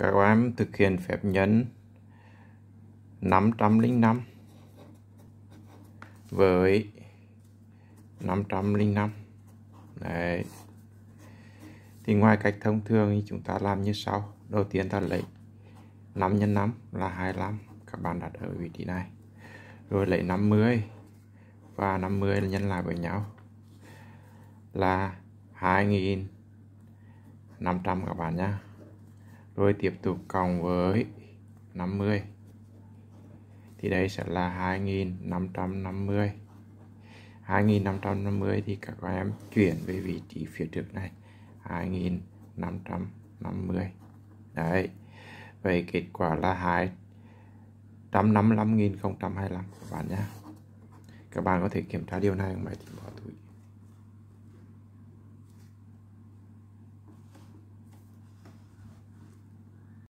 các em thực hiện phép nhân 505 với 505 đấy thì ngoài cách thông thường thì chúng ta làm như sau đầu tiên ta lấy 5 x 5 là 25 các bạn đặt ở vị trí này rồi lấy 50 và 50 nhân lại với nhau là 2.500 các bạn nhé rồi tiếp tục cộng với 50 thì đây sẽ là 2550 2550 thì các em chuyển về vị trí phía trước này 2550 đấy vậy kết quả là 255.025 các bạn nhé các bạn có thể kiểm tra điều này bằng máy tính bỏ túi